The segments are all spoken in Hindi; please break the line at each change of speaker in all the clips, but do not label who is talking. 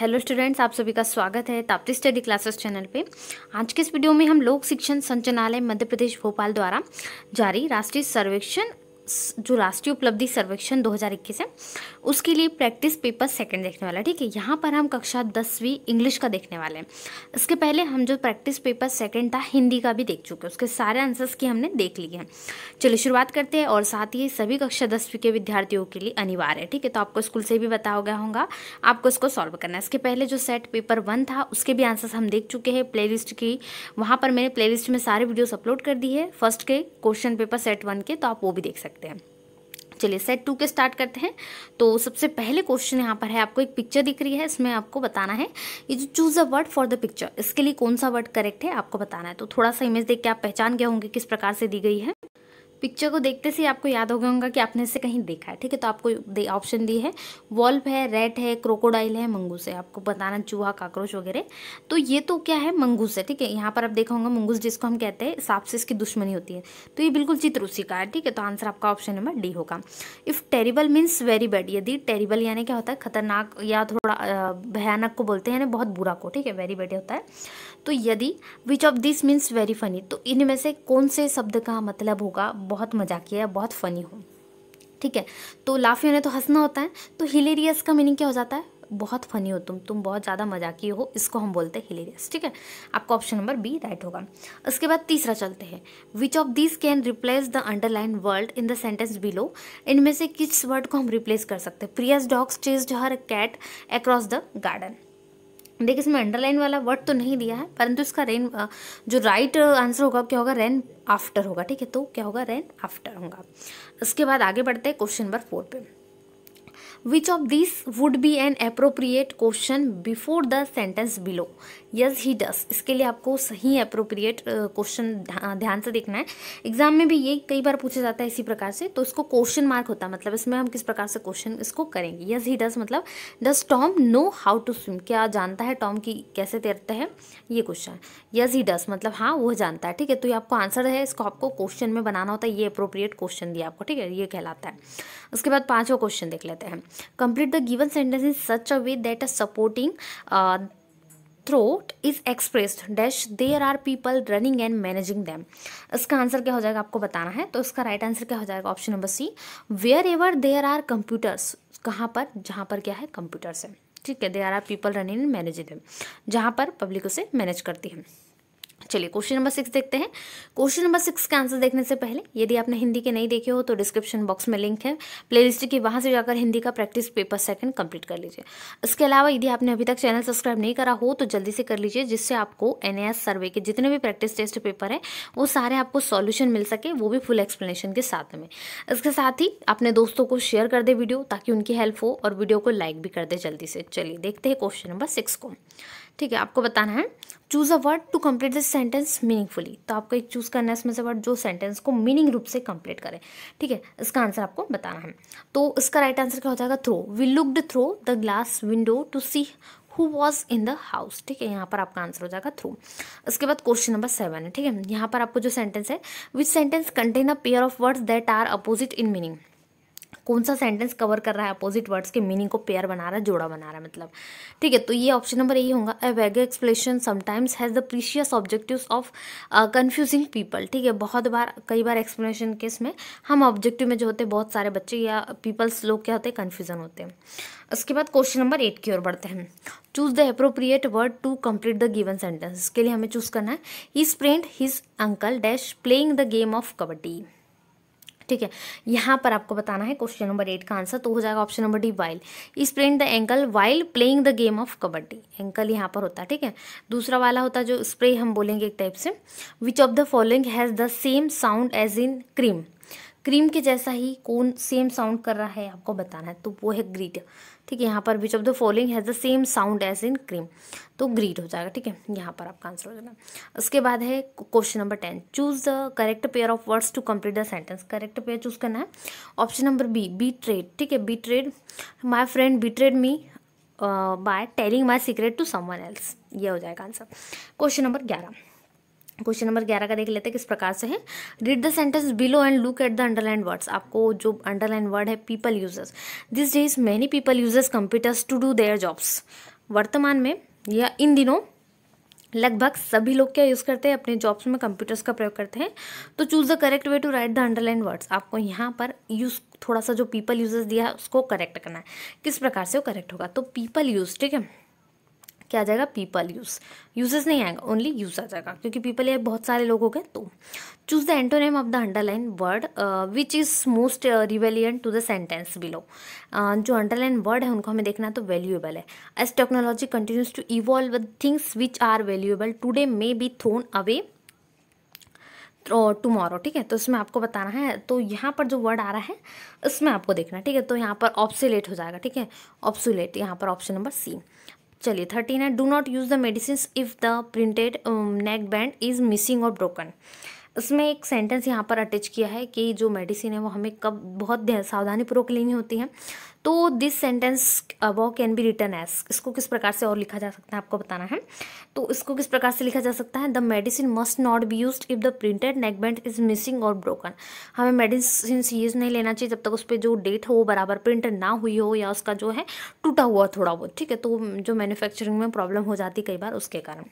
हेलो स्टूडेंट्स आप सभी का स्वागत है ताप्ती स्टडी क्लासेस चैनल पे आज के इस वीडियो में हम लोक शिक्षण संचालय मध्य प्रदेश भोपाल द्वारा जारी राष्ट्रीय सर्वेक्षण जो राष्ट्रीय उपलब्धि सर्वेक्षण 2021 है उसके लिए प्रैक्टिस पेपर सेकंड देखने वाला ठीक है यहाँ पर हम कक्षा दसवीं इंग्लिश का देखने वाले हैं इसके पहले हम जो प्रैक्टिस पेपर सेकंड था हिंदी का भी देख चुके हैं उसके सारे आंसर्स की हमने देख लिए हैं चलिए शुरुआत करते हैं और साथ ही सभी कक्षा दसवीं के विद्यार्थियों के लिए अनिवार्य है ठीक है तो आपको स्कूल से भी बताया गया होगा आपको इसको सॉल्व करना है इसके पहले जो सेट पेपर वन था उसके भी आंसर्स हम देख चुके हैं प्ले की वहाँ पर मैंने प्ले में सारे वीडियोज़ अपलोड कर दी है फर्स्ट के क्वेश्चन पेपर सेट वन के तो आप वो भी देख सकते हैं चलिए सेट टू के स्टार्ट करते हैं तो सबसे पहले क्वेश्चन यहाँ पर है आपको एक पिक्चर दिख रही है इसमें आपको बताना है ये जो choose a word for the picture इसके लिए कौन सा वर्ड करेक्ट है आपको बताना है तो थोड़ा सा इमेज देख के आप पहचान गए होंगे किस प्रकार से दी गई है पिक्चर को देखते से आपको याद हो गया होगा कि आपने इसे कहीं देखा है ठीक है तो आपको ऑप्शन दिए है वॉल्व है रेट है क्रोकोडाइल है मंगूस है आपको बताना चूहा काक्रोच वगैरह तो ये तो क्या है मंगूस है ठीक है यहाँ पर आप देखा होगा मंगूस जिसको हम कहते हैं साफ से इसकी दुश्मनी होती है तो ये बिल्कुल चित्र उसी का है ठीक है तो आंसर आपका ऑप्शन नंबर डी होगा if terrible means very bad यदि टेरिबल यानी क्या होता है खतरनाक या थोड़ा भयानक को बोलते हैं बहुत बुरा को ठीक है वेरी बैड होता है तो यदि which of this means very funny तो इनमें से कौन से शब्द का मतलब होगा बहुत मजाकिया बहुत फ़नी हो ठीक है तो लाफी होने तो हंसना होता है तो हिलेरियस का मीनिंग क्या हो जाता है बहुत फनी हो तुम तुम बहुत ज़्यादा मजाकी हो इसको हम बोलते हैं हिलेरियस ठीक है आपका ऑप्शन नंबर बी राइट होगा उसके बाद तीसरा चलते हैं which of this can replace the underline word in the sentence below इनमें से किस वर्ड को हम रिप्लेस कर सकते हैं Priya's dogs chase her cat across the garden देखिए इसमें अंडरलाइन वाला वर्ड तो नहीं दिया है परंतु इसका रेन जो राइट आंसर होगा क्या होगा रेन आफ्टर होगा ठीक है तो क्या होगा रेन आफ्टर होगा इसके बाद आगे बढ़ते हैं क्वेश्चन नंबर फोर पे which of this would be an appropriate question before the sentence below yes he does इसके लिए आपको सही अप्रोप्रिएट क्वेश्चन ध्यान से देखना है एग्जाम में भी ये कई बार पूछा जाता है इसी प्रकार से तो इसको क्वेश्चन मार्क होता है मतलब इसमें हम किस प्रकार से क्वेश्चन इसको करेंगे यस ही डस मतलब does Tom know how to swim क्या जानता है टॉम की कैसे तैरते हैं ये क्वेश्चन यस ही डस मतलब हाँ वो जानता है ठीक है तो ये आपको आंसर है इसको आपको क्वेश्चन में बनाना होता है ये अप्रोप्रिएट क्वेश्चन दिया आपको ठीक है ये कहलाता है उसके बाद पाँचवा क्वेश्चन देख लेते हैं complete the given sentence in such a way that a supporting थ्रोट is expressed dash there are people running and managing them इसका आंसर क्या हो जाएगा आपको बताना है तो इसका राइट आंसर क्या हो जाएगा option number C wherever there are computers कहाँ पर जहाँ पर क्या है कंप्यूटर्स है ठीक है there are people running and managing them जहाँ पर पब्लिक उसे मैनेज करती है चलिए क्वेश्चन नंबर सिक्स देखते हैं क्वेश्चन नंबर सिक्स का आंसर देखने से पहले यदि आपने हिंदी के नहीं देखे हो तो डिस्क्रिप्शन बॉक्स में लिंक है प्लेलिस्ट की वहां से जाकर हिंदी का प्रैक्टिस पेपर सेकंड कंप्लीट कर लीजिए इसके अलावा यदि आपने अभी तक चैनल सब्सक्राइब नहीं करा हो तो जल्दी से कर लीजिए जिससे आपको एन सर्वे के जितने भी प्रैक्टिस टेस्ट पेपर है वो सारे आपको सॉल्यूशन मिल सके वो भी फुल एक्सप्लेनेशन के साथ में इसके साथ ही अपने दोस्तों को शेयर कर दे वीडियो ताकि उनकी हेल्प हो और वीडियो को लाइक भी कर दे जल्दी से चलिए देखते हैं क्वेश्चन नंबर सिक्स को ठीक है आपको बताना है choose a word to complete this sentence meaningfully तो आपको एक चूज़ करना है इसमें से वर्ड जो सेंटेंस को मीनिंग रूप से कंप्लीट करे ठीक है इसका आंसर आपको बताना है तो इसका राइट आंसर क्या हो जाएगा through we looked through the glass window to see who was in the house ठीक है यहाँ पर आपका आंसर हो जाएगा थ्रू इसके बाद क्वेश्चन नंबर सेवन है ठीक है यहाँ पर आपको जो सेंटेंस है which sentence contain a pair of words that are opposite in meaning कौन सा सेंटेंस कवर कर रहा है अपोजिट वर्ड्स के मीनिंग को पेयर बना रहा है जोड़ा बना रहा है मतलब ठीक है तो ये ऑप्शन नंबर यही होगा a vague explain sometimes has the precious objective of confusing people ठीक है बहुत बार कई बार एक्सप्लेनेशन केस में हम ऑब्जेक्टिव में जो होते हैं बहुत सारे बच्चे या पीपल्स लोग क्या होते हैं कन्फ्यूजन होते हैं उसके बाद क्वेश्चन नंबर एट की ओर बढ़ते हैं choose the appropriate word to complete the given sentence इसके लिए हमें चूज करना है he sprained his ankle dash playing the game of kabaddi ठीक है यहाँ पर आपको बताना है क्वेश्चन नंबर एट का आंसर तो हो जाएगा option number D while sprain the ankle while playing the game of kabaddi ankle यहाँ पर होता है ठीक है दूसरा वाला होता है जो स्प्रे हम बोलेंगे एक टाइप से which of the following has the same sound as in cream cream के जैसा ही कौन सेम साउंड कर रहा है आपको बताना है तो वो है ग्रीट ठीक है यहाँ पर which of the following has the same sound as in cream तो ग्रीट हो जाएगा ठीक है यहाँ पर आपका आंसर हो जाएगा उसके बाद है question number ten choose the correct pair of words to complete the sentence correct pair choose करना है option number B betrayed ठीक है betrayed my friend betrayed me by telling my secret to someone else ये हो जाएगा आंसर क्वेश्चन नंबर ग्यारह क्वेश्चन नंबर ग्यारह का देख लेते हैं किस प्रकार से है read the sentence below and look at the underline words आपको जो अंडरलाइन वर्ड है people users this days many people users computers to do their jobs वर्तमान में या इन दिनों लगभग सभी लोग क्या यूज़ करते हैं अपने जॉब्स में कंप्यूटर्स का प्रयोग करते हैं तो choose the correct way to write the underline words आपको यहाँ पर यूज़ थोड़ा सा जो पीपल यूजर्स दिया है उसको करेक्ट करना है किस प्रकार से वो करेक्ट होगा तो पीपल यूज़ ठीक है क्या आ जाएगा पीपल यूज़ यूजेस नहीं आएगा ओनली यूज़ आ जाएगा क्योंकि पीपल ये बहुत सारे लोग हो गए तो choose the antonym of the underline word which is most relevant to the sentence below जो अंडरलाइन वर्ड है उनको हमें देखना तो वैल्यूएबल है as technology continues to evolve things which are valuable today may be thrown away tomorrow ठीक है तो इसमें आपको बताना है तो यहाँ पर जो वर्ड आ रहा है इसमें आपको देखना ठीक है तो यहाँ पर ऑप्सुलेट हो जाएगा ठीक है ऑप्सुलेट यहाँ पर ऑप्शन नंबर सी चलिए थर्टीन है do not use the medicine if the printed neck band is missing और ब्रोकन उसमें एक सेंटेंस यहाँ पर अटैच किया है कि जो मेडिसिन है वो हमें कब बहुत सावधानी पूर्वक लेनी होती है तो this sentence above can be rewritten as इसको किस प्रकार से और लिखा जा सकता है आपको बताना है तो इसको किस प्रकार से लिखा जा सकता है the medicine must not be use if the printed neckband is missing और ब्रोकन हमें मेडिसिन यूज नहीं लेना चाहिए जब तक उस पर जो डेट हो वो बराबर प्रिंट ना हुई हो या उसका जो है टूटा हुआ थोड़ा बहुत ठीक है तो जो मैन्युफैक्चरिंग में प्रॉब्लम हो जाती कई बार उसके कारण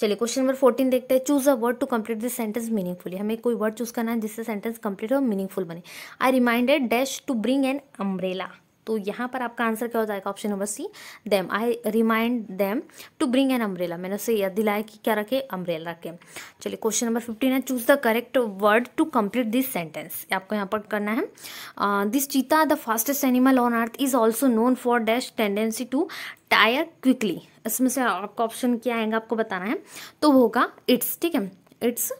चलिए क्वेश्चन नंबर फोर्टीन देखते हैं choose a word to complete this sentence meaningfully हमें कोई वर्ड चूज करना है जिससे सेंटेंस कंप्लीट हो मीनिंगफुल बने I reminded dash to bring an umbrella तो यहाँ पर आपका आंसर क्या हो जाएगा option number C them I remind them to bring an umbrella मैंने उसे याद दिलाया कि क्या रखे अम्ब्रेला रखे चलिए क्वेश्चन नंबर फिफ्टीन है choose the correct word to complete this sentence आपको यहाँ पर करना है this cheetah the fastest animal on earth is also known for dash tendency to tire quickly इसमें से आपका ऑप्शन क्या आएगा आपको बताना है तो होगा इट्स ठीक है इट्स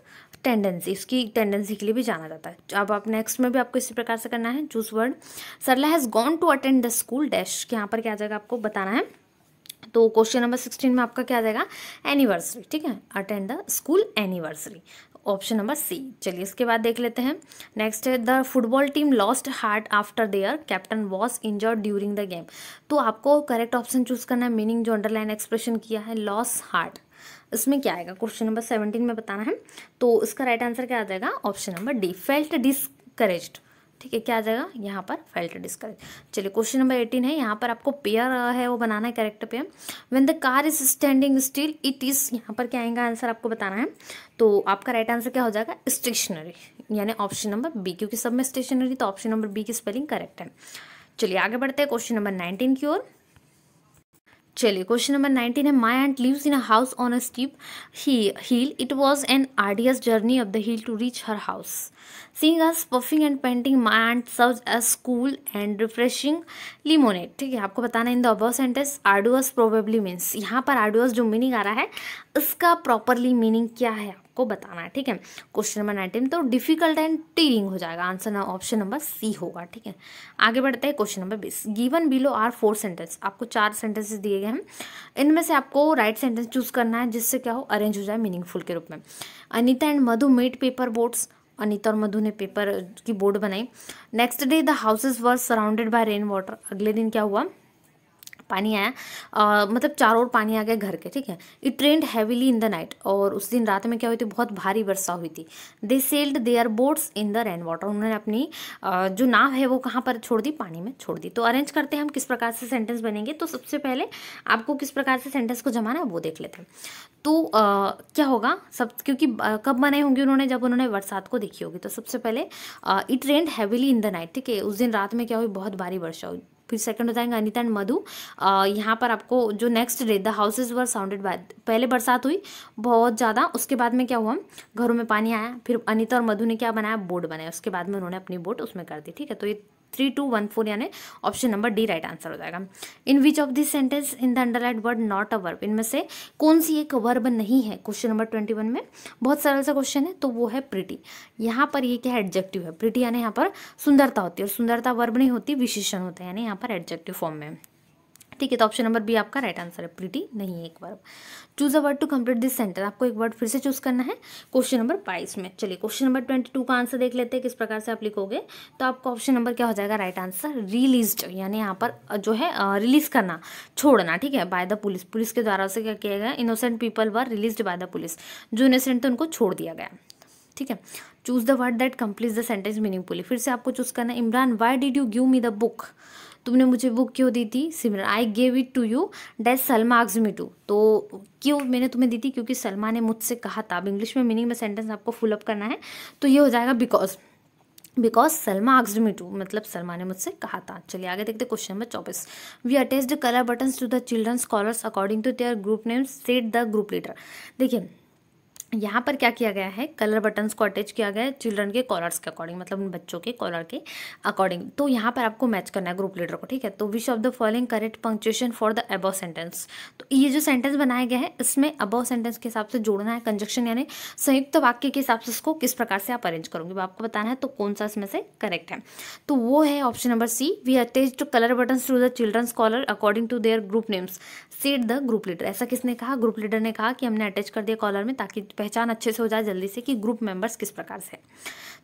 टेंडेंसी उसकी टेंडेंसी के लिए भी जाना जाता है अब आप नेक्स्ट में भी आपको इसी प्रकार से करना है choose word Sarla has gone to attend the school dash यहाँ पर क्या आ जाएगा आपको बताना है तो क्वेश्चन नंबर सिक्सटीन में आपका क्या आ जाएगा एनिवर्सरी ठीक है attend the school anniversary option number C चलिए इसके बाद देख लेते हैं नेक्स्ट है the football team lost heart after their captain was injured during the game तो आपको करेक्ट ऑप्शन चूज करना है मीनिंग जो अंडरलाइन एक्सप्रेशन किया है लॉस हार्ट इसमें क्या आएगा क्वेश्चन नंबर सेवनटीन में बताना है तो इसका राइट आंसर क्या आ जाएगा option number D felt discouraged ठीक है क्या आ जाएगा यहाँ पर फेल्ट डिस्करेज चलिए क्वेश्चन नंबर एटीन है यहाँ पर आपको पेयर है वो बनाना है correct pair when the car is standing still it is यहाँ पर क्या आएगा आंसर आपको बताना है तो आपका राइट आंसर क्या हो जाएगा स्टेशनरी यानी ऑप्शन नंबर बी क्योंकि सब में स्टेशनरी तो ऑप्शन नंबर बी की स्पेलिंग करेक्ट है चलिए आगे बढ़ते हैं क्वेश्चन नंबर नाइनटीन की ओर चलिए क्वेश्चन नंबर नाइनटीन है my aunt lives in a house on a steep hill it was an arduous journey of the hill to reach her house seeing us puffing and panting my aunt served us cool and refreshing lemonade ठीक है आपको बताना in the above sentence arduous probably means यहाँ पर आर्डुअस जो मीनिंग आ रहा है इसका प्रॉपरली मीनिंग क्या है को बताना है ठीक है क्वेश्चन नंबर नाइनटीन तो डिफिकल्ट एंड टीरिंग हो जाएगा आंसर ऑप्शन नंबर सी होगा ठीक है आगे बढ़ते हैं क्वेश्चन नंबर बीस given below are four sentence आपको चार सेंटेंसेस दिए गए हैं इनमें से आपको राइट सेंटेंस चूज करना है जिससे क्या हो अरेंज हो जाए मीनिंगफुल के रूप में Anita and Madhu made paper boats Anita और मधु ने पेपर की बोर्ड बनाई next day the houses were surrounded by rain water अगले दिन क्या हुआ पानी आया आ, मतलब चारों ओर पानी आ गया घर के ठीक है it rained heavily in the night और उस दिन रात में क्या हुई थी बहुत भारी वर्षा हुई थी they sailed their boats in the rain water उन्होंने अपनी आ, जो नाव है वो कहाँ पर छोड़ दी पानी में छोड़ दी तो अरेंज करते हैं हम किस प्रकार से सेंटेंस बनेंगे तो सबसे पहले आपको किस प्रकार से सेंटेंस को जमाना है वो देख लेते हैं तो आ, क्या होगा सब क्योंकि कब बनाए होंगे उन्होंने जब उन्होंने बरसात को देखी होगी तो सबसे पहले it rained heavily in the night ठीक है उस दिन रात में क्या हुई बहुत भारी वर्षा हुई फिर सेकंड हो जाएंगे अनिता एंड मधु यहाँ पर आपको जो next day the houses were surrounded by पहले बरसात हुई बहुत ज़्यादा उसके बाद में क्या हुआ घरों में पानी आया फिर अनिता और मधु ने क्या बनाया बोट बनाया उसके बाद में उन्होंने अपनी बोट उसमें कर दी ठीक है तो ये थ्री टू वन फोर यानी option number D right answer हो जाएगा in which of this sentence in the underlined word not a verb इनमें से कौन सी एक वर्ब नहीं है क्वेश्चन नंबर ट्वेंटी वन में बहुत सरल सा क्वेश्चन है तो वो है प्रिटी यहाँ पर ये क्या एडजेक्टिव है प्रिटी यानी यहाँ पर सुंदरता होती है और सुंदरता वर्ब नहीं होती विशेषण होता है यानी यहाँ पर एडजेक्टिव फॉर्म में ठीक है तो ऑप्शन नंबर बी आपका राइट आंसर है प्रीटी नहीं है एक verb choose a word to complete this sentence आपको एक वर्ड फिर से चूज करना है क्वेश्चन नंबर बाईस में चलिए क्वेश्चन नंबर ट्वेंटी टू का आंसर देख लेते हैं किस प्रकार से आप लिखोगे तो आपका ऑप्शन नंबर क्या हो जाएगा राइट आंसर रिलीज यानी यहाँ पर जो है रिलीज करना छोड़ना ठीक है बाय द पुलिस पुलिस के द्वारा उसे क्या किया गया innocent people were released by the police जो इनोसेंट थे उनको छोड़ दिया गया ठीक है choose the word that complete the sentence meaningfully फिर से आपको चूज करना Imran why did you give me the book तुमने मुझे बुक क्यों दी थी Simran I gave it to you dash Salma asks me to तो क्यों मैंने तुम्हें दी थी क्योंकि सलमा ने मुझसे कहा था अब इंग्लिश में मीनिंग में सेंटेंस आपको फुल अप करना है तो ये हो जाएगा because because Salma asks me to मतलब सलमा ने मुझसे कहा था चलिए आगे देखते क्वेश्चन नंबर चौबीस we attach the colour buttons to the children scholars according to their group name set the group leader देखिए यहाँ पर क्या किया गया है कलर बटन्स को अटैच किया गया है चिल्ड्रन के कॉलर्स के अकॉर्डिंग मतलब उन बच्चों के कॉलर के अकॉर्डिंग तो यहाँ पर आपको मैच करना है ग्रुप लीडर को ठीक है तो which of the following correct punctuation for the above sentence तो ये जो सेंटेंस बनाया गया है इसमें अबो सेंटेंस के हिसाब से जोड़ना है कंजक्शन यानी संयुक्त वाक्य के हिसाब से उसको किस प्रकार से आप अरेंज करोगे आपको बताना है तो कौन सा इसमें से करेक्ट है तो वो है option number C we attach to colour buttons to the children's collar according to their group names set the group leader ऐसा किसने कहा ग्रुप लीडर ने कहा कि हमने अटैच कर दिया कॉलर में ताकि पहचान अच्छे से हो जाए जल्दी से कि ग्रुप मेंबर्स किस प्रकार से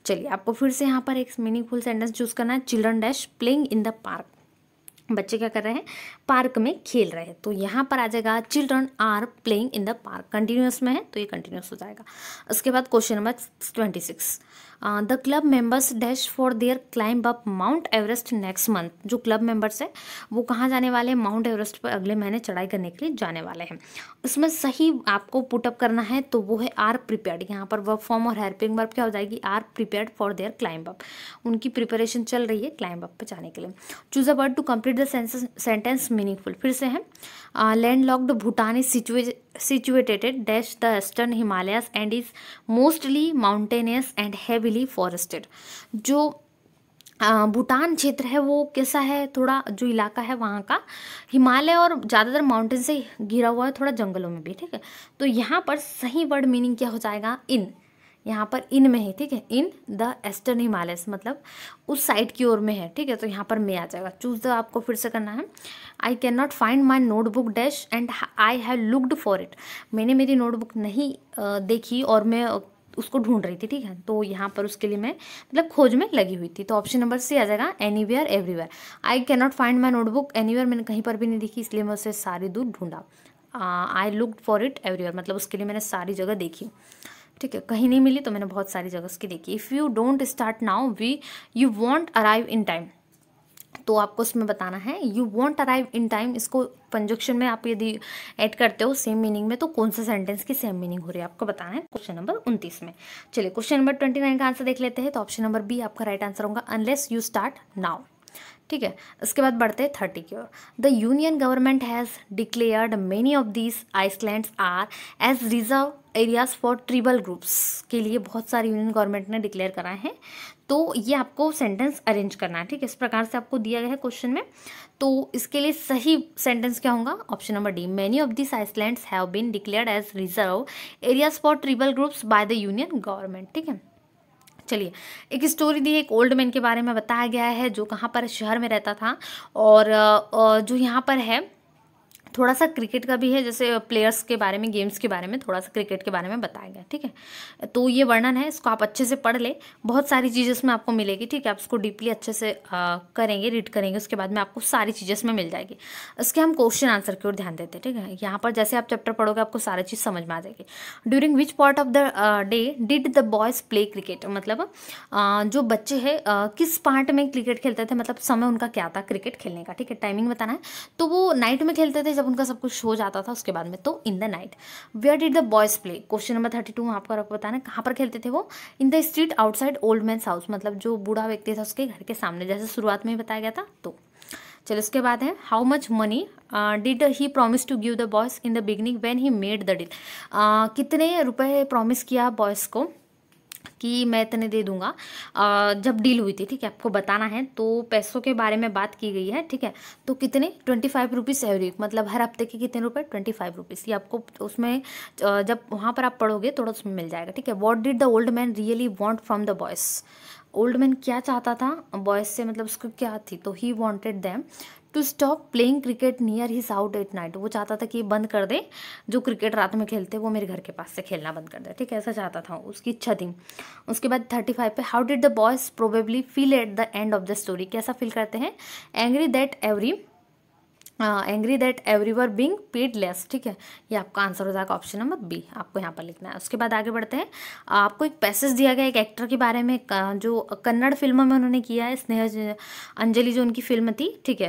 चलिए आपको फिर से यहाँ पर एक मीनिंगफुल सेंटेंस चूज करना है children dash playing in the park बच्चे क्या कर रहे हैं पार्क में खेल रहे तो यहाँ पर आ जाएगा children are playing in the park continuous में है तो ये कंटिन्यूस हो जाएगा उसके बाद question number twenty six the club members dash for their climb up Mount Everest next month जो क्लब मेंबर्स है वो कहाँ जाने वाले हैं माउंट एवरेस्ट पर अगले महीने चढ़ाई करने के लिए जाने वाले हैं उसमें सही आपको पुटअप करना है तो वो है आर प्रिपेयर्ड यहाँ पर वर्क फॉर्म और हेल्पिंग वर्क क्या हो जाएगी are prepared for their climb up उनकी प्रिपरेशन चल रही है क्लाइंब अप पर जाने के लिए choose a word to complete sentence meaningful फिर से है landlocked Bhutan is situated dash the western Himalayas and is mostly mountainous and heavily forested जो भूटान क्षेत्र है वो कैसा है थोड़ा जो इलाका है वहाँ का हिमालय और ज़्यादातर माउंटेन से घिरा हुआ है थोड़ा जंगलों में भी ठीक है तो यहाँ पर सही वर्ड मीनिंग क्या हो जाएगा इन यहाँ पर इन में ही ठीक है इन द एस्टर्न हिमालयस मतलब उस साइड की ओर में है ठीक है तो यहाँ पर मे आ जाएगा चूज द आपको फिर से करना है I can not find my notebook dash and I have looked for it मैंने मेरी नोटबुक नहीं देखी और मैं उसको ढूंढ रही थी ठीक है तो यहाँ पर उसके लिए मैं मतलब खोज में लगी हुई थी तो ऑप्शन नंबर सी आ जाएगा anywhere everywhere I can not find my notebook anywhere मैंने कहीं पर भी नहीं देखी इसलिए मैं उसे सारी दूर ढूंढा I look for it everywhere मतलब उसके लिए मैंने सारी जगह देखी ठीक है कहीं नहीं मिली तो मैंने बहुत सारी जगह उसकी देखी if you don't start now we you won't arrive in time तो आपको उसमें बताना है you won't arrive in time इसको पंजक्शन में आप यदि ऐड करते हो सेम मीनिंग में तो कौन सा सेंटेंस की सेम मीनिंग हो रही है आपको बताना है क्वेश्चन नंबर उनतीस में चलिए क्वेश्चन नंबर ट्वेंटी नाइन का आंसर देख लेते हैं तो ऑप्शन नंबर बी आपका राइट आंसर होगा अनलेस यू स्टार्ट नाउ ठीक है इसके बाद बढ़ते हैं थर्टी की ओर the union government has declared many of these island are as reserve areas for tribal groups के लिए बहुत सारे यूनियन गवर्नमेंट ने डिक्लेयर कराए हैं तो ये आपको सेंटेंस अरेंज करना है ठीक है इस प्रकार से आपको दिया गया है क्वेश्चन में तो इसके लिए सही सेंटेंस क्या होगा option number D many of this island have been declared as reserve areas for tribal groups by the union government ठीक है चलिए एक स्टोरी दी है एक ओल्ड मैन के बारे में बताया गया है जो कहाँ पर शहर में रहता था और जो यहाँ पर है थोड़ा सा क्रिकेट का भी है जैसे प्लेयर्स के बारे में गेम्स के बारे में थोड़ा सा क्रिकेट के बारे में बताया गया ठीक है तो ये वर्णन है इसको आप अच्छे से पढ़ ले बहुत सारी चीज़ें इसमें आपको मिलेगी ठीक है आप इसको डीपली अच्छे से आ, करेंगे रीड करेंगे उसके बाद में आपको सारी चीज़ें इसमें मिल जाएगी इसके हम क्वेश्चन आंसर की ओर ध्यान देते हैं ठीक है यहाँ पर जैसे आप चैप्टर पढ़ोगे आपको सारी चीज़ समझ में आ जाएगी during which part of the day did the boys play cricket मतलब जो बच्चे है किस पार्ट में क्रिकेट खेलते थे मतलब समय उनका क्या था क्रिकेट खेलने का ठीक है टाइमिंग बताना है तो वो नाइट में खेलते थे जब उनका सब कुछ हो जाता था उसके बाद में तो in the night where did the boys play question number thirty two आपको आपको बताना कहाँ पर खेलते थे वो in the street outside old man house मतलब जो बूढ़ा व्यक्ति था उसके घर के सामने जैसे शुरुआत में ही बताया गया था तो चलो उसके बाद है how much money did he promise to give the boys in the beginning when he made the deal कितने रुपए प्रॉमिस किया बॉयज़ को कि मैं इतने दे दूंगा जब डील हुई थी ठीक है आपको बताना है तो पैसों के बारे में बात की गई है ठीक है तो कितने ट्वेंटी फाइव रुपीज़ एवरी मतलब हर हफ्ते के कितने रुपए ट्वेंटी फाइव रुपीज़ ये आपको उसमें जब वहाँ पर आप पढ़ोगे थोड़ा उसमें मिल जाएगा ठीक है what did the old man really want from the boys old man क्या चाहता था बॉयज़ से मतलब उसको क्या थी तो he wanted them to stop playing cricket near his out at night वो चाहता था कि बंद कर दे जो क्रिकेट रात में खेलते वो मेरे घर के पास से खेलना बंद कर दे ठीक है ऐसा चाहता था उसकी इच्छा थी उसके बाद थर्टी फाइव पे how did the boys probably feel at the end of the story कैसा फील करते हैं angry that every angry that every were being paid less ठीक है ये आपका आंसर हो जाएगा ऑप्शन नंबर बी आपको यहाँ पर लिखना है उसके बाद आगे बढ़ते हैं आपको एक पैसेज दिया गया एक एक्टर के बारे में जो कन्नड़ फिल्मों में उन्होंने किया है स्नेह अंजलि जो उनकी फिल्म थी ठीक है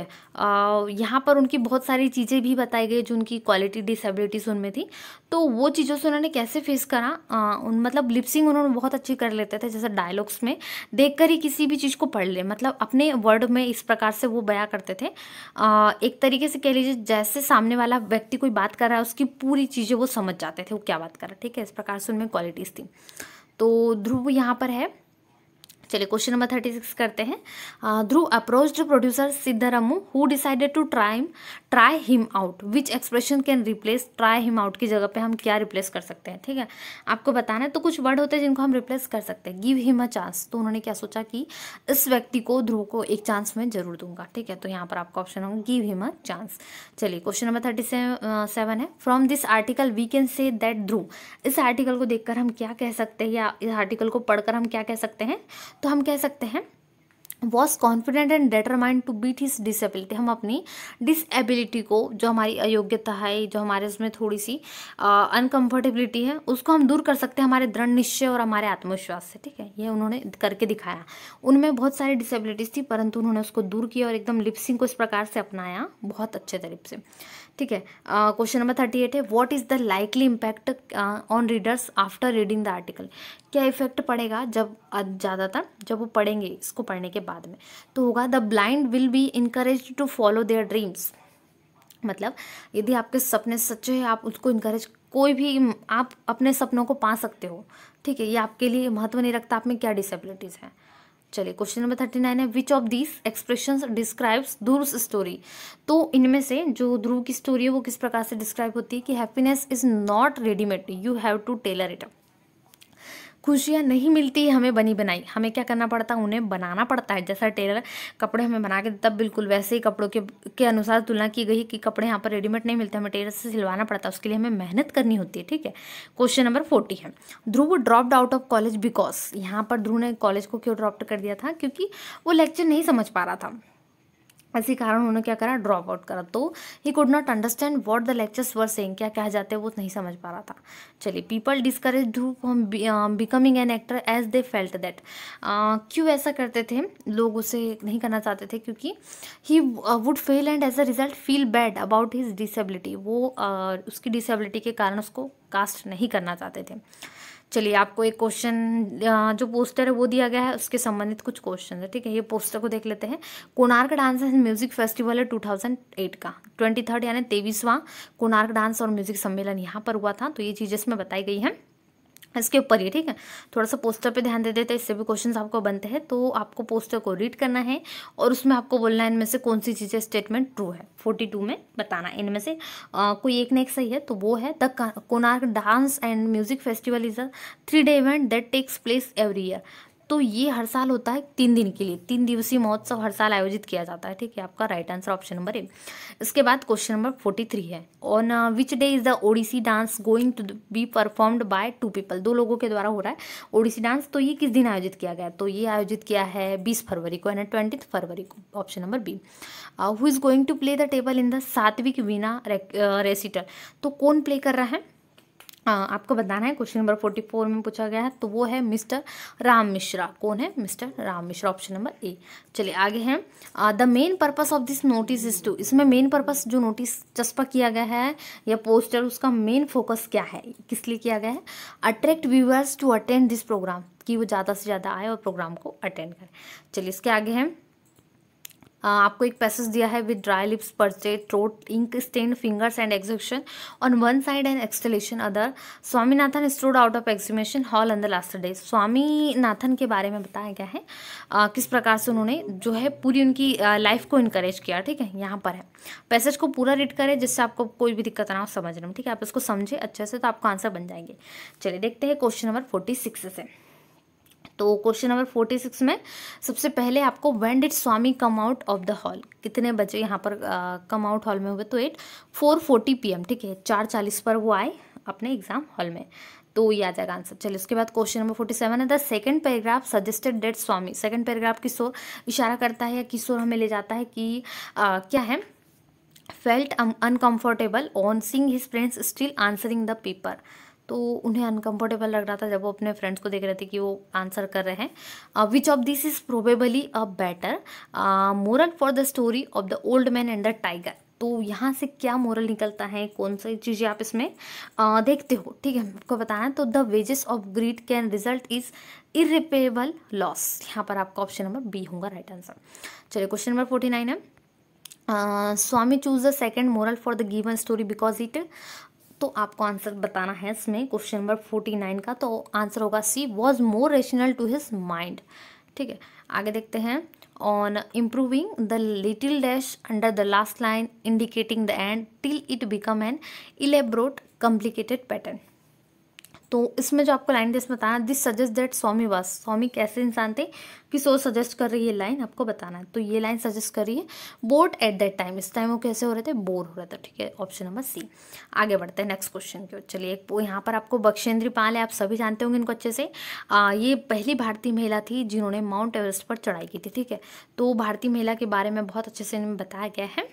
यहाँ पर उनकी बहुत सारी चीज़ें भी बताई गई जो उनकी क्वालिटी डिसेबिलिटीज उनमें थी तो वो चीज़ों से उन्होंने कैसे फेस करा उन मतलब लिपसिंग उन्होंने बहुत अच्छी कर लेते थे जैसे डायलॉग्स में देख ही किसी भी चीज़ को पढ़ ले मतलब अपने वर्ड में इस प्रकार से वो बया करते थे एक तरीके तरीके से कह लीजिए जैसे सामने वाला व्यक्ति कोई बात कर रहा है उसकी पूरी चीज़ें वो समझ जाते थे वो क्या बात कर रहा है ठीक है इस प्रकार से उनमें क्वालिटीज़ थी तो ध्रुव यहाँ पर है चलिए क्वेश्चन नंबर थर्टी सिक्स करते हैं Dhruv approached producer Siddharamu who decided to trim try him out which expression can replace try him out की जगह पे हम क्या रिप्लेस कर सकते हैं ठीक है आपको बताना है तो कुछ वर्ड होते हैं जिनको हम रिप्लेस कर सकते हैं गिव हिम अ चांस तो उन्होंने क्या सोचा कि इस व्यक्ति को ध्रुव को एक चांस मैं जरूर दूंगा ठीक है तो यहाँ पर आपका ऑप्शन होगा गिव हिम अ चांस चलिए क्वेश्चन नंबर थर्टी सेवन है from this article we can say that Dhruv इस आर्टिकल को देखकर हम क्या कह सकते हैं या इस आर्टिकल को पढ़कर हम क्या कह सकते हैं तो हम कह सकते हैं was confident and determined to beat his disability हम अपनी डिसएबिलिटी को जो हमारी अयोग्यता है जो हमारे उसमें थोड़ी सी अनकम्फर्टेबिलिटी है उसको हम दूर कर सकते हैं हमारे दृढ़ निश्चय और हमारे आत्मविश्वास से ठीक है ये उन्होंने करके दिखाया उनमें बहुत सारी डिसेबिलिटीज़ थी परंतु उन्होंने उसको दूर किया और एकदम लिपसिंग को इस प्रकार से अपनाया बहुत अच्छे तरीके से ठीक है क्वेश्चन नंबर थर्टी एट है what is the likely impact on readers after reading the article क्या इफेक्ट पड़ेगा जब ज़्यादातर जब वो पढ़ेंगे इसको पढ़ने के बाद में तो होगा the blind will be encouraged to follow their dreams मतलब यदि आपके सपने सच्चे हैं आप उसको इंकरेज कोई भी आप अपने सपनों को पा सकते हो ठीक है ये आपके लिए महत्व नहीं रखता आप में क्या डिसेबिलिटीज़ हैं चलिए क्वेश्चन नंबर थर्टी नाइन है which of this expression describes Dhruv story तो इनमें से जो ध्रुव की स्टोरी है वो किस प्रकार से डिस्क्राइब होती है कि happiness is not readymade you have to tailor it up खुशियाँ नहीं मिलती है हमें बनी बनाई हमें क्या करना पड़ता है उन्हें बनाना पड़ता है जैसा टेलर कपड़े हमें बना के तब बिल्कुल वैसे ही कपड़ों के के अनुसार तुलना की गई कि कपड़े यहाँ पर रेडीमेड नहीं मिलते हमें टेलर से सिलवाना पड़ता है उसके लिए हमें मेहनत करनी होती है ठीक है क्वेश्चन नंबर फोर्टी है Dhruv dropped out of college because यहाँ पर ध्रुव ने कॉलेज को क्यों ड्रॉप्ट कर दिया था क्योंकि वो लेक्चर नहीं समझ पा रहा था इसी कारण उन्होंने क्या करा ड्रॉप आउट करा तो he could not understand what the lectures were saying क्या कह जाते हैं वो नहीं समझ पा रहा था चलिए people discouraged from becoming an actor as they felt that क्यों ऐसा करते थे लोग उसे नहीं करना चाहते थे क्योंकि he would fail and as a result feel bad about his disability वो uh, उसकी डिसेबिलिटी के कारण उसको कास्ट नहीं करना चाहते थे चलिए आपको एक क्वेश्चन जो पोस्टर है वो दिया गया है उसके संबंधित कुछ क्वेश्चन है ठीक है ये पोस्टर को देख लेते हैं Konark dance and music festival है 2008 का ट्वेंटी थर्ड यानी तेईसवां कोणार्क डांस और म्यूजिक सम्मेलन यहाँ पर हुआ था तो ये चीज़ इसमें बताई गई है इसके ऊपर ही ठीक है थोड़ा सा पोस्टर पे ध्यान दे देते हैं इससे भी क्वेश्चंस आपको बनते हैं तो आपको पोस्टर को रीड करना है और उसमें आपको बोलना है इनमें से कौन सी चीज़ें स्टेटमेंट ट्रू है फोर्टी टू में बताना इनमें से आ, कोई एक ना एक सही है तो वो है the Konark dance and music festival is a three day event that takes place every year तो ये हर साल होता है तीन दिन के लिए तीन दिवसीय महोत्सव हर साल आयोजित किया जाता है ठीक है आपका right answer option number A इसके बाद क्वेश्चन नंबर फोर्टी थ्री है on which day is the Odissi dance going to be performed by two people दो लोगों के द्वारा हो रहा है ओडिसी डांस तो ये किस दिन आयोजित किया गया तो ये आयोजित किया है बीस फरवरी को यानी ट्वेंटी फरवरी को option number B who is going to play the table in the Satvik Veena recital uh, तो कौन प्ले कर रहा है आपको बताना है क्वेश्चन नंबर फोर्टी फोर में पूछा गया है तो वो है मिस्टर राम मिश्रा कौन है mister Ram Mishra option number A चलिए आगे हैं the main purpose of this notice is to इसमें मेन पर्पस जो नोटिस चस्पा किया गया है या पोस्टर उसका मेन फोकस क्या है किस लिए किया गया है attract viewers to attend this programme कि वो ज़्यादा से ज़्यादा आए और प्रोग्राम को अटेंड करें चलिए इसके आगे हैं आपको एक पैसेज दिया है with dry lips parched throat ink stain fingers and exhibition on one side and exultation other Swaminathan stood out of exhibition hall on the last day Swaminathan के बारे में बताया गया है आ, किस प्रकार से उन्होंने जो है पूरी उनकी लाइफ को इनकरेज किया ठीक है यहाँ पर है पैसेज को पूरा रीड करें जिससे आपको कोई भी दिक्कत ना हो समझ रहे ठीक है आप इसको समझे अच्छे से तो आपका आंसर बन जाएंगे चलिए देखते हैं क्वेश्चन नंबर फोर्टी सिक्स से तो क्वेश्चन नंबर फोर्टी सिक्स में सबसे पहले आपको when did Swami come out of the hall कितने बजे यहाँ पर कम आउट हॉल में हुए तो एट फोर फोर्टी पी ठीक है चार चालीस पर वो आए अपने एग्जाम हॉल में तो ये आ जाएगा आंसर चलिए उसके बाद क्वेश्चन नंबर फोर्टी सेवन है the second paragraph suggested that Swami second paragraph किस ओर इशारा करता है या किस ओर हमें ले जाता है कि आ, क्या है felt uncomfortable on seeing his friends still answering the paper तो उन्हें अनकंफर्टेबल लग रहा था जब वो अपने फ्रेंड्स को देख रहे थे कि वो आंसर कर रहे हैं which of this is probably a better moral for the story of the old man and the tiger तो यहाँ से क्या मोरल निकलता है कौन सी चीज़ें आप इसमें आ, uh, देखते हो ठीक है आपको बताना तो the wages of greed can result is irreparable loss यहाँ पर आपका ऑप्शन नंबर बी होगा राइट आंसर चलिए क्वेश्चन नंबर फोर्टी नाइन है uh, Swami choose the second moral for the given story because it तो आपको आंसर बताना है इसमें क्वेश्चन नंबर फोर्टी नाइन का तो आंसर होगा C was more rational to his mind ठीक है आगे देखते हैं on improving the little dash under the last line indicating the end till it become an elaborate complicated pattern तो इसमें जो आपको लाइन दिस बताना this suggest that Swami was Swami कैसे इंसान थे किस सो सजेस्ट कर रही है लाइन आपको बताना है तो ये लाइन सजेस्ट कर रही है बोर्ड एट दैट टाइम इस टाइम वो कैसे हो रहे थे बोर हो रहे थे ठीक है ऑप्शन नंबर सी आगे बढ़ते हैं नेक्स्ट क्वेश्चन की ओर चलिए एक यहाँ पर आपको बक्षेंद्री पाल है आप सभी जानते होंगे इनको अच्छे से आ, ये पहली भारतीय महिला थी जिन्होंने माउंट एवरेस्ट पर चढ़ाई की थी ठीक है तो भारतीय महिला के बारे में बहुत अच्छे से इनमें बताया गया है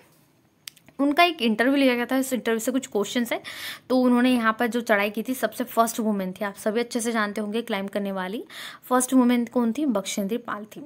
उनका एक इंटरव्यू लिया गया था इस इंटरव्यू से कुछ क्वेश्चन है तो उन्होंने यहाँ पर जो चढ़ाई की थी सबसे फर्स्ट वुमेन थी आप सभी अच्छे से जानते होंगे क्लाइंब करने वाली फर्स्ट वुमेन कौन थी बक्शेंद्री पाल थी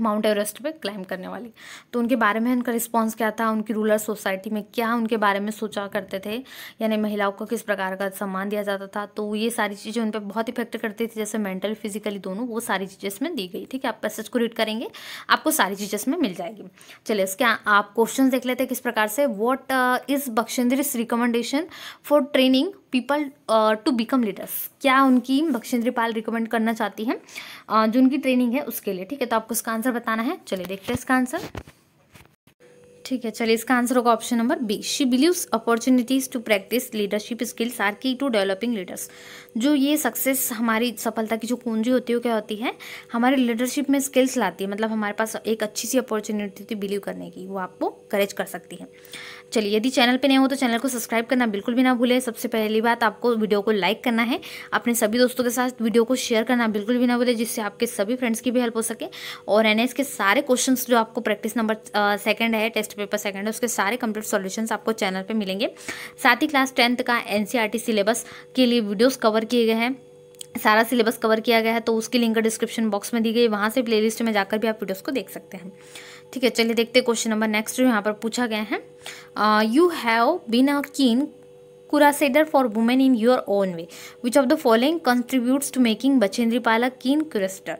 माउंट एवरेस्ट पे क्लाइम करने वाली तो उनके बारे में उनका रिस्पांस क्या था उनकी रूरल सोसाइटी में क्या उनके बारे में सोचा करते थे यानी महिलाओं को किस प्रकार का सम्मान दिया जाता था तो ये सारी चीज़ें उन पर बहुत इफेक्ट करती थी जैसे मेंटल फिजिकली दोनों वो सारी चीज़ें इसमें दी गई ठीक है आप पैसेज को रीड करेंगे आपको सारी चीज़ें इसमें मिल जाएगी चलिए इसके आप क्वेश्चन देख लेते हैं किस प्रकार से what is Bachendri recommendation for training people to become leaders क्या उनकी बक्षेंद्री पाल रिकमेंड करना चाहती हैं uh, जो उनकी ट्रेनिंग है उसके लिए ठीक है तो आपको इसका आंसर बताना है चलिए देखते हैं इसका आंसर ठीक है चलिए इसका आंसर होगा option number B she believes opportunities to practice leadership skills are key to developing leaders जो ये सक्सेस हमारी सफलता की जो कुंजी होती है वो क्या होती है हमारे लीडरशिप में स्किल्स लाती है मतलब हमारे पास एक अच्छी सी अपॉर्चुनिटी होती है बिलीव करने की वो आपको करेज कर सकती है चलिए यदि चैनल पे नए हो तो चैनल को सब्सक्राइब करना बिल्कुल भी ना भूलें सबसे पहली बात आपको वीडियो को लाइक करना है अपने सभी दोस्तों के साथ वीडियो को शेयर करना बिल्कुल भी ना भूलें जिससे आपके सभी फ्रेंड्स की भी हेल्प हो सके और एन के सारे क्वेश्चन जो आपको प्रैक्टिस नंबर सेकेंड है टेस्ट पेपर सेकेंड है उसके सारे कंप्लीट सोल्यूशन आपको चैनल पर मिलेंगे साथ ही क्लास टेंथ का एन e सिलेबस के लिए वीडियोज़ कवर किए गए हैं सारा सिलेबस कवर किया गया है तो उसकी लिंक डिस्क्रिप्शन बॉक्स में दी गई वहाँ से प्लेलिस्ट में जाकर भी आप वीडियोस को देख सकते हैं ठीक है चलिए देखते हैं क्वेश्चन नंबर नेक्स्ट जो यहाँ पर पूछा गया है you have been a keen crusader for women in your own way which of the following contributes to making Bachendri Pal keen क्यूरेस्टर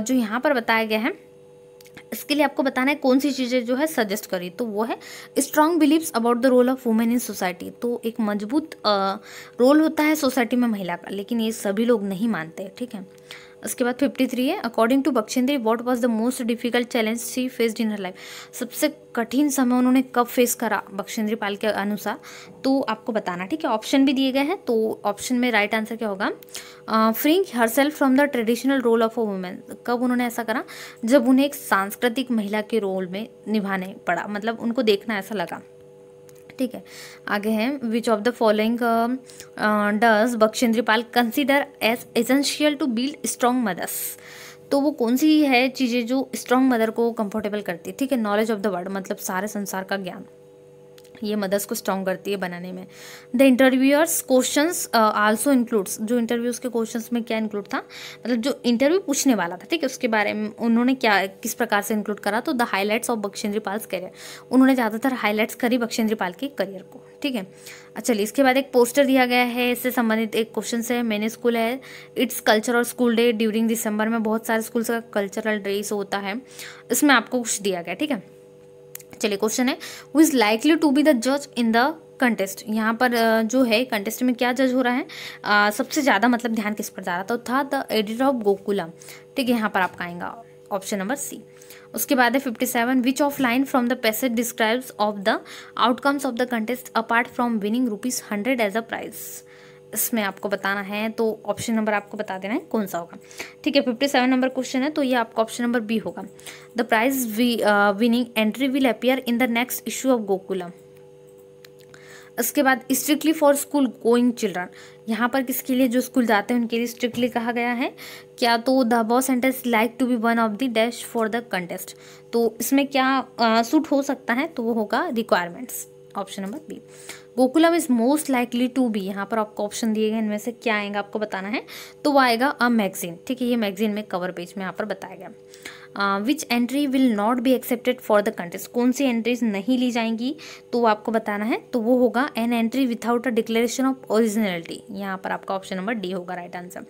जो यहाँ पर बताया गया है इसके लिए आपको बताना है कौन सी चीज़ें जो है सजेस्ट करी तो वो है strong believes about the role of women in society तो एक मजबूत रोल uh, होता है सोसाइटी में महिला का लेकिन ये सभी लोग नहीं मानते ठीक है उसके बाद फिफ्टी थ्री है according to Bachendri what was the most difficult challenge she faced in her life सबसे कठिन समय उन्होंने कब फेस करा बक्षिंद्री पाल के अनुसार तो आपको बताना ठीक है ऑप्शन भी दिए गए हैं तो ऑप्शन में राइट आंसर क्या होगा freeing herself from the traditional role of a women कब उन्होंने ऐसा करा जब उन्हें एक सांस्कृतिक महिला के रोल में निभाने पड़ा मतलब उनको देखना ऐसा लगा ठीक है आगे है which of the following does Bachendri Pal consider as essential to build strong mothers तो वो कौन सी है चीज़ें जो स्ट्रॉन्ग मदर को कंफर्टेबल करती है ठीक है नॉलेज ऑफ द वर्ल्ड मतलब सारे संसार का ज्ञान ये मदर्स को स्ट्रॉन्ग करती है बनाने में the interviewers question also includes जो इंटरव्यूज के क्वेश्चन में क्या इंक्लूड था मतलब जो इंटरव्यू पूछने वाला था ठीक है उसके बारे में उन्होंने क्या किस प्रकार से इंक्लूड करा तो the highlights of Bachendri Pal's career उन्होंने ज़्यादातर हाईलाइट्स करी बक्षेंद्री पाल के करियर को ठीक है अच्छा, चलिए इसके बाद एक पोस्टर दिया गया है इससे संबंधित एक क्वेश्चन है मैंने स्कूल है इट्स कल्चर और स्कूल डे ड्यूरिंग दिसंबर में बहुत सारे स्कूल्स का कल्चरल ड्रेस होता है इसमें आपको कुछ दिया गया ठीक है चलिए क्वेश्चन है who is likely to be the जज इन द कंटेस्ट यहाँ पर जो है कंटेस्ट में क्या जज हो रहा है आ, सबसे ज़्यादा मतलब ध्यान किस पर जा रहा था तो था द एडिटर ऑफ गोकुलम ठीक है यहाँ पर आपका आएगा ऑप्शन नंबर सी उसके बाद है fifty seven which of line from the passage describes of the outcomes of the contest apart from winning rupees hundred as a prize इसमें आपको बताना है तो ऑप्शन नंबर आपको बता देना है कौन सा होगा ठीक है फिफ्टी सेवन नंबर क्वेश्चन है तो ये आपका ऑप्शन नंबर बी होगा the prize winning entry will appear in the next issue of Gokulam इसके बाद strictly for school going children यहाँ पर किसके लिए जो स्कूल जाते हैं उनके लिए स्ट्रिक्टली कहा गया है क्या तो the boss sentence like to be one of the dash for the contest तो इसमें क्या सूट uh, हो सकता है तो वो होगा requirements option number B Gokulam is most likely to be यहाँ पर आपको ऑप्शन दिए गए इनमें से क्या आएगा आपको बताना है तो वो आएगा अ मैगजीन ठीक है ये मैगजीन में कवर पेज में यहाँ पर बताया गया which entry will not be accepted for the countries कौन सी एंट्रीज नहीं ली जाएंगी तो आपको बताना है तो वो होगा an entry without a declaration of originality यहाँ पर आपका ऑप्शन नंबर डी होगा right answer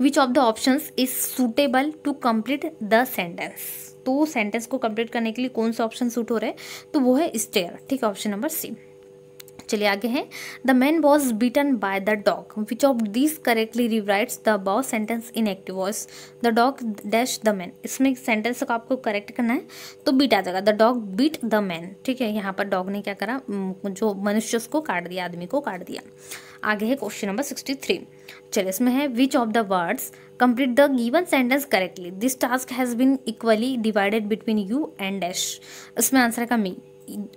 which of the option is suitable to complete the sentence तो सेंटेंस को कंप्लीट करने के लिए कौन सा ऑप्शन सूट हो रहा है तो वो है स्टेयर ठीक है ऑप्शन नंबर सी चलिए आगे हैं the man was beaten by the dog which of this correctly rewrites the boss sentence in active voice the dog dash the man इसमें सेंटेंस को आपको करेक्ट करना है तो बीट आ जाएगा the dog beat the man ठीक है यहाँ पर डॉग ने क्या करा जो मनुष्य उसको काट दिया आदमी को काट दिया आगे है क्वेश्चन नंबर सिक्सटी थ्री चलिए इसमें है which of the words complete the given sentence correctly this task has been equally divided between you and dash इसमें आंसर है का मी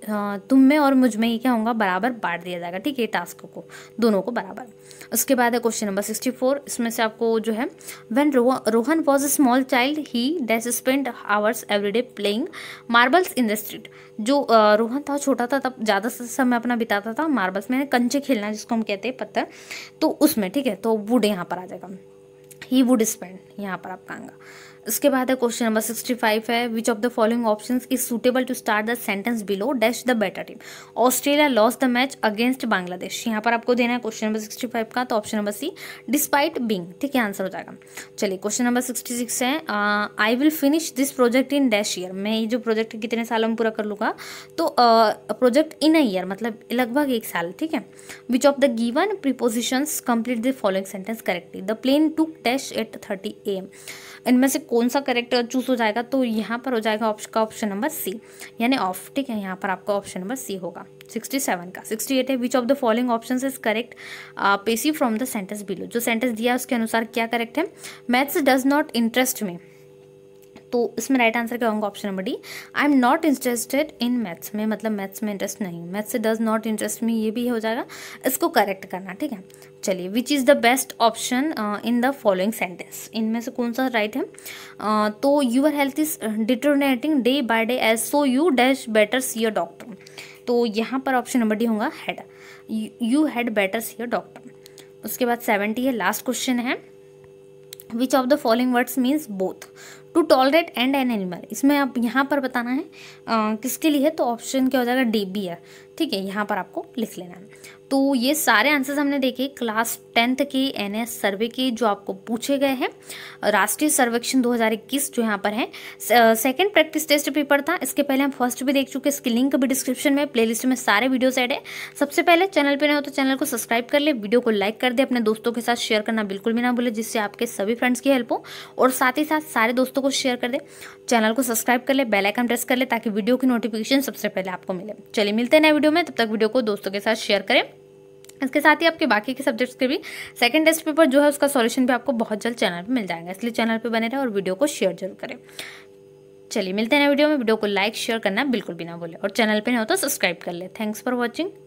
हाँ, तुम में और मुझ में ही क्या होगा बराबर बांट दिया जाएगा ठीक है टास्क को दोनों को बराबर उसके बाद है क्वेश्चन नंबर सिक्सटी फोर इसमें से आपको जो है when Rohan was a small child he does spend hours everyday playing marbles in the street जो रोहन था छोटा था तब ज़्यादा से समय अपना बिताता था मार्बल्स में कंचे खेलना जिसको हम कहते हैं पत्थर तो उसमें ठीक है तो वुड यहाँ पर आ जाएगा ही वुड स्पेंड यहाँ पर आपका आएगा उसके बाद है क्वेश्चन नंबर सिक्सटी फाइव है which of the following option is suitable to start the sentence below dash the better team Australia loss the match against Bangladesh यहाँ पर आपको देना है क्वेश्चन नंबर सिक्सटी फाइव का तो option number C despite being ठीक है आंसर हो जाएगा चलिए क्वेश्चन नंबर सिक्सटी सिक्स है I will finish this project in dash year मैं ये जो प्रोजेक्ट कितने सालों में पूरा कर लूँगा तो प्रोजेक्ट इन अ ईयर मतलब लगभग एक साल ठीक है which of the given prepositions complete the following sentence correctly the plane to dash at thirty A M इनमें से कौन सा करेक्टर चूज हो जाएगा तो यहाँ पर हो जाएगा ऑप्शन का ऑप्शन नंबर सी यानी ऑफ ठीक है यहाँ पर आपका ऑप्शन नंबर सी होगा सिक्सटी सेवन का सिक्सटी एट है which of the following option is correct पेसी फ्रॉम द सेंटेंस बिलो जो सेंटेंस दिया है उसके अनुसार क्या करेक्ट है मैथ्स डज नॉट इंटरेस्ट में तो इसमें राइट आंसर क्या होगा option number D I am not interested in maths में मतलब मैथ्स में इंटरेस्ट नहीं मैथ्स डज नॉट इंटरेस्ट में ये भी हो जाएगा इसको करेक्ट करना ठीक है चलिए which is the best option in the following sentence इनमें से कौन सा राइट है uh, तो your health is deteriorating day by day as so you dash better see a doctor तो यहाँ पर ऑप्शन नंबर डी होगा had you had better see a doctor उसके बाद सेवेंटी है लास्ट क्वेश्चन है which of the following words means both to tolerate and an animal इसमें आप यहाँ पर बताना है आ, किसके लिए है तो ऑप्शन क्या हो जाएगा डी बी है ठीक है यहाँ पर आपको लिख लेना है तो ये सारे आंसर्स हमने देखे क्लास टेंथ के एन एस सर्वे के जो आपको पूछे गए हैं राष्ट्रीय सर्वेक्षण 2021 जो यहाँ पर है सेकंड प्रैक्टिस टेस्ट पेपर था इसके पहले हम फर्स्ट भी देख चुके इसकी लिंक भी डिस्क्रिप्शन में प्लेलिस्ट में सारे वीडियोस ऐड है सबसे पहले चैनल पर ना हो तो चैनल को सब्सक्राइब कर ले वीडियो को लाइक कर दे अपने दोस्तों के साथ शेयर करना बिल्कुल भी ना भूले जिससे आपके सभी फ्रेंड्स की हेल्प हो और साथ ही साथ सारे दोस्तों को शेयर कर दे चैनल को सब्सक्राइब कर ले बेल आइकन प्रेस कर ले ताकि वीडियो की नोटिफिकेशन सबसे पहले आपको मिले चलिए मिलते हैं नए वीडियो में तब तक वीडियो को दोस्तों के साथ शेयर करें इसके साथ ही आपके बाकी के सब्जेक्ट्स के भी सेकंड टेस्ट पेपर जो है उसका सॉल्यूशन भी आपको बहुत जल्द चैनल पे मिल जाएगा इसलिए चैनल पे बने रहे और वीडियो को शेयर जरूर करें चलिए मिलते हैं वीडियो में वीडियो को लाइक शेयर करना बिल्कुल भी ना बोले और चैनल पे नहीं हो तो सब्सक्राइब कर ले थैंक्स फॉर वॉचिंग